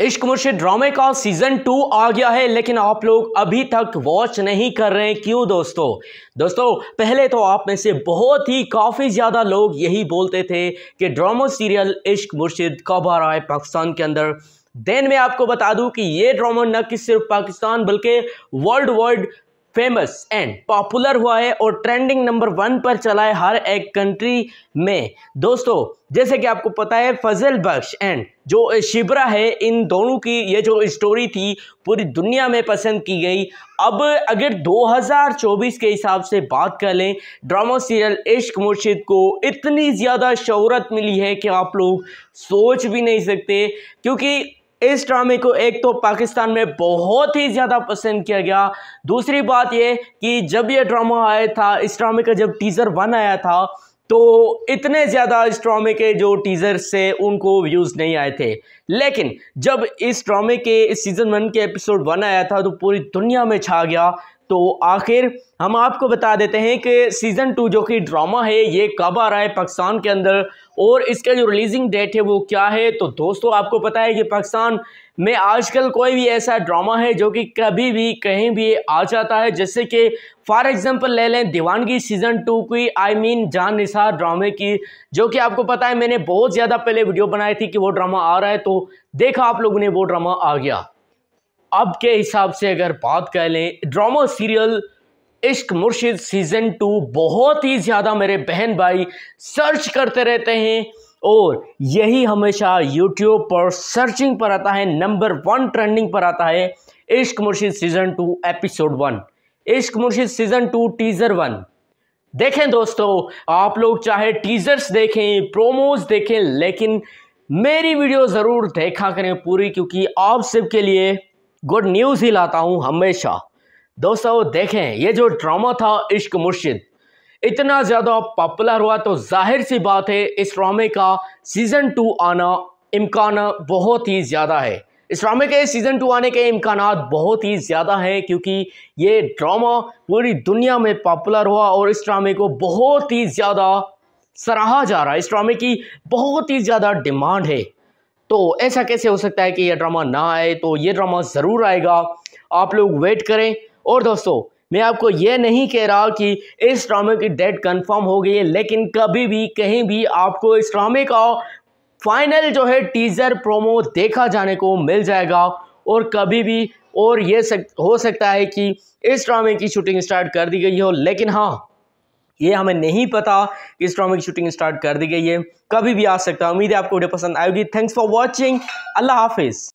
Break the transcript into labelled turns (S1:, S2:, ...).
S1: इश्क मुर्शिद ड्रामे का सीज़न टू आ गया है लेकिन आप लोग अभी तक वॉच नहीं कर रहे हैं क्यों दोस्तों दोस्तों पहले तो आप में से बहुत ही काफ़ी ज़्यादा लोग यही बोलते थे कि ड्रामा सीरियल इश्क मुर्शिद कब आ रहा है पाकिस्तान के अंदर देन मैं आपको बता दूं कि ये ड्रामा न कि सिर्फ पाकिस्तान बल्कि world wide famous and popular हुआ है और ट्रेंडिंग नंबर वन पर चला है हर एक कंट्री में दोस्तों जैसे कि आपको पता है फजल बख्श एंड जो शिबरा है इन दोनों की ये जो स्टोरी थी पूरी दुनिया में पसंद की गई अब अगर 2024 के हिसाब से बात कर लें ड्रामा सीरियल इश्क मुर्शिद को इतनी ज़्यादा शहरत मिली है कि आप लोग सोच भी नहीं सकते क्योंकि इस ड्रामे को एक तो पाकिस्तान में बहुत ही ज़्यादा पसंद किया गया दूसरी बात ये कि जब ये ड्रामा आया था इस ड्रामे का जब टीज़र वन आया था तो इतने ज़्यादा इस ड्रामे के जो टीजर थे उनको व्यूज़ नहीं आए थे लेकिन जब इस ड्रामे के इस सीज़न वन के एपिसोड वन आया था तो पूरी दुनिया में छा गया तो आखिर हम आपको बता देते हैं कि सीज़न टू जो कि ड्रामा है ये कब आ रहा है पाकिस्तान के अंदर और इसका जो रिलीजिंग डेट है वो क्या है तो दोस्तों आपको पता है कि पाकिस्तान में आजकल कोई भी ऐसा ड्रामा है जो कि कभी भी कहीं भी आ जाता है जैसे कि फॉर एग्जांपल ले लें दीवानगी सीज़न टू की आई मीन mean, जान निसार ड्रामे की जो कि आपको पता है मैंने बहुत ज़्यादा पहले वीडियो बनाई थी कि वो ड्रामा आ रहा है तो देखा आप लोगों ने वो ड्रामा आ गया अब के हिसाब से अगर बात कर लें ड्रामा सीरियल इश्क मुर्शिद सीज़न टू बहुत ही ज़्यादा मेरे बहन भाई सर्च करते रहते हैं और यही हमेशा यूट्यूब पर सर्चिंग पर आता है नंबर वन ट्रेंडिंग पर आता है इश्क मुर्शिद सीज़न टू एपिसोड वन इश्क मुर्शिद सीज़न टू टीज़र वन देखें दोस्तों आप लोग चाहे टीज़र्स देखें प्रोमोज देखें लेकिन मेरी वीडियो ज़रूर देखा करें पूरी क्योंकि आप सबके लिए गुड न्यूज़ ही लाता हूँ हमेशा दोस्तों देखें ये जो ड्रामा था इश्क मुर्शिद इतना ज़्यादा पॉपुलर हुआ तो जाहिर सी बात है इस ड्रामे का सीज़न टू आना इम्कान बहुत ही ज़्यादा है इस ड्रामे के सीज़न टू आने के इम्कान बहुत ही ज़्यादा हैं क्योंकि ये ड्रामा पूरी दुनिया में पॉपुलर हुआ और इस ड्रामे को बहुत ही ज़्यादा सराहा जा रहा है इस ड्रामे की बहुत ही ज़्यादा डिमांड है तो ऐसा कैसे हो सकता है कि यह ड्रामा ना आए तो ये ड्रामा ज़रूर आएगा आप लोग वेट करें और दोस्तों मैं आपको ये नहीं कह रहा कि इस ड्रामे की डेट कंफर्म हो गई है लेकिन कभी भी कहीं भी आपको इस ड्रामे का फाइनल जो है टीज़र प्रोमो देखा जाने को मिल जाएगा और कभी भी और ये सक, हो सकता है कि इस ड्रामे की शूटिंग स्टार्ट कर दी गई हो लेकिन हाँ ये हमें नहीं पता कि इस्ट्रॉमी की शूटिंग स्टार्ट कर दी गई है कभी भी आ सकता है उम्मीद है आपको वीडियो पसंद आएगी थैंक्स फॉर वॉचिंग अल्लाह हाफिज़